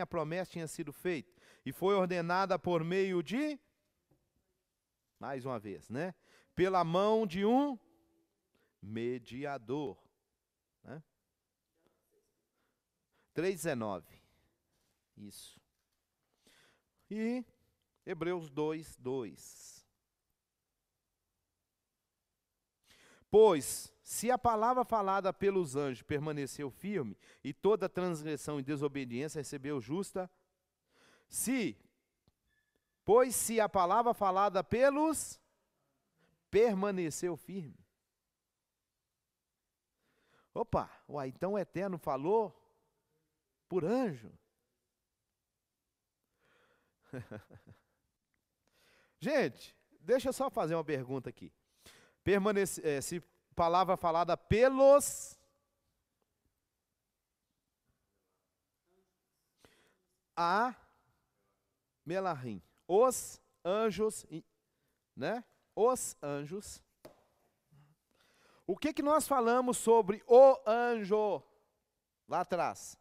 a promessa tinha sido feita e foi ordenada por meio de mais uma vez, né? Pela mão de um mediador. Né? 3,19. Isso. E Hebreus 2, 2. Pois se a palavra falada pelos anjos permaneceu firme, e toda transgressão e desobediência recebeu justa, se, pois se a palavra falada pelos permaneceu firme. Opa, uai, então o Eterno falou por anjo. Gente, deixa eu só fazer uma pergunta aqui. Permanece, é, se palavra falada pelos a Melahim, os anjos, né? Os anjos. O que que nós falamos sobre o anjo lá atrás?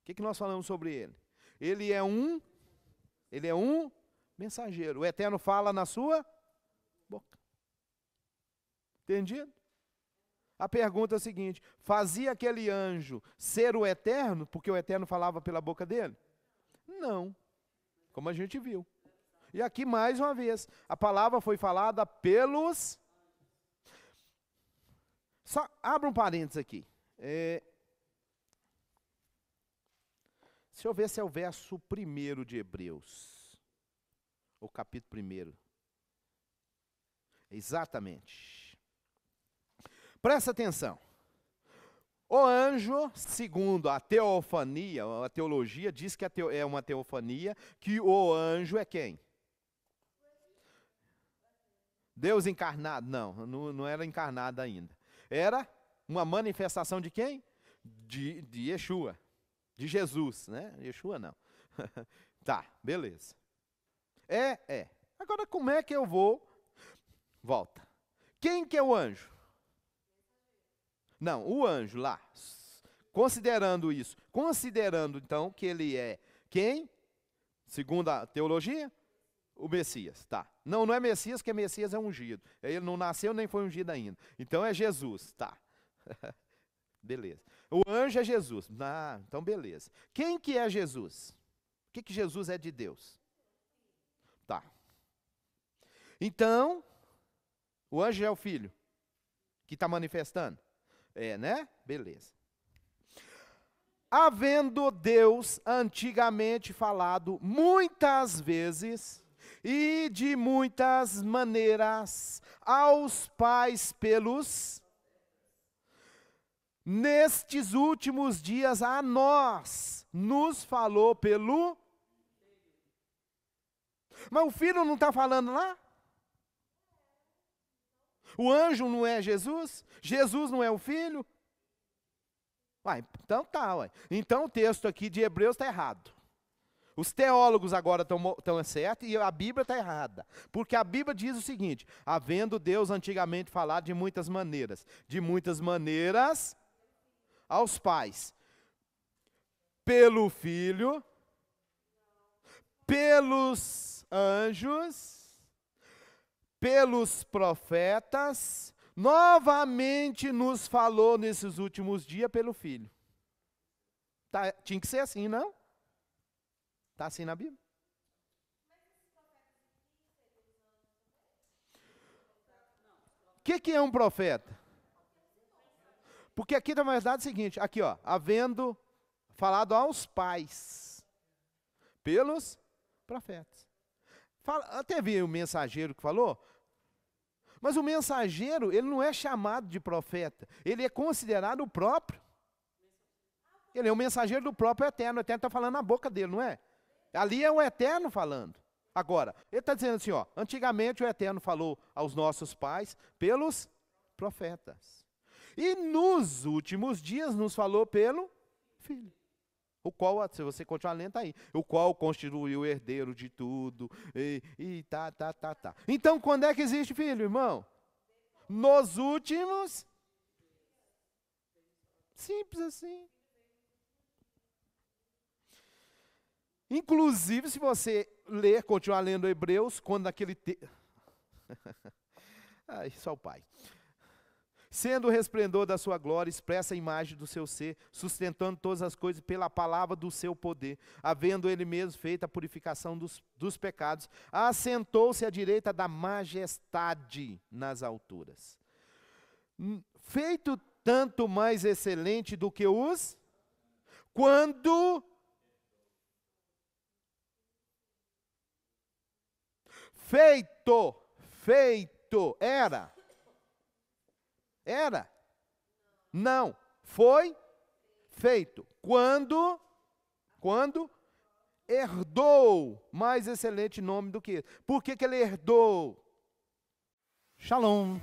O que que nós falamos sobre ele? Ele é um ele é um mensageiro. O Eterno fala na sua boca. Entendido? A pergunta é a seguinte: fazia aquele anjo ser o eterno, porque o eterno falava pela boca dele? Não, como a gente viu. E aqui mais uma vez, a palavra foi falada pelos. Só abra um parênteses aqui. É... Deixa eu ver se é o verso primeiro de Hebreus, ou capítulo primeiro. Exatamente. Presta atenção. O anjo, segundo a teofania, a teologia diz que é uma teofania, que o anjo é quem? Deus encarnado. Não, não, não era encarnado ainda. Era uma manifestação de quem? De, de Yeshua. De Jesus, né? Yeshua não. tá, beleza. É, é. Agora, como é que eu vou Volta. Quem que é o anjo? Não, o anjo lá. Considerando isso, considerando então que ele é quem? Segundo a teologia, o Messias, tá? Não, não é Messias, que Messias é ungido. Ele não nasceu nem foi ungido ainda. Então é Jesus, tá? beleza. O anjo é Jesus. Ah, então beleza. Quem que é Jesus? O que, que Jesus é de Deus? Tá. Então, o anjo é o filho que está manifestando? É, né? Beleza. Havendo Deus antigamente falado muitas vezes e de muitas maneiras aos pais pelos nestes últimos dias a nós nos falou pelo mas o filho não está falando lá o anjo não é Jesus? Jesus não é o filho? Uai, então tá, uai. Então o texto aqui de Hebreus está errado. Os teólogos agora estão certos e a Bíblia está errada. Porque a Bíblia diz o seguinte: havendo Deus antigamente falado de muitas maneiras, de muitas maneiras aos pais, pelo Filho, pelos anjos pelos profetas, novamente nos falou nesses últimos dias pelo Filho. Tá, tinha que ser assim, não? Está assim na Bíblia? O que, que é um profeta? Porque aqui, na verdade, é o seguinte: aqui, ó, havendo falado aos pais pelos profetas. Fala, teve o um mensageiro que falou, mas o mensageiro, ele não é chamado de profeta, ele é considerado o próprio. Ele é o mensageiro do próprio eterno. O eterno está falando na boca dele, não é? Ali é o eterno falando. Agora, ele está dizendo assim: ó, antigamente o eterno falou aos nossos pais pelos profetas. E nos últimos dias nos falou pelo filho. O qual, se você continuar lendo, tá aí. O qual constitui o herdeiro de tudo. E, e tá, tá, tá, tá. Então, quando é que existe filho, irmão? Nos últimos. Simples assim. Inclusive, se você ler, continuar lendo Hebreus, quando naquele. Te... Ai, só o pai. Sendo o resplendor da sua glória, expressa a imagem do seu ser, sustentando todas as coisas pela palavra do seu poder, havendo ele mesmo feito a purificação dos, dos pecados, assentou-se à direita da majestade nas alturas. Hum, feito tanto mais excelente do que os, quando feito, feito, era era? Não. Foi feito. Quando? Quando? Herdou mais excelente nome do que esse. Por que, que ele herdou? Shalom.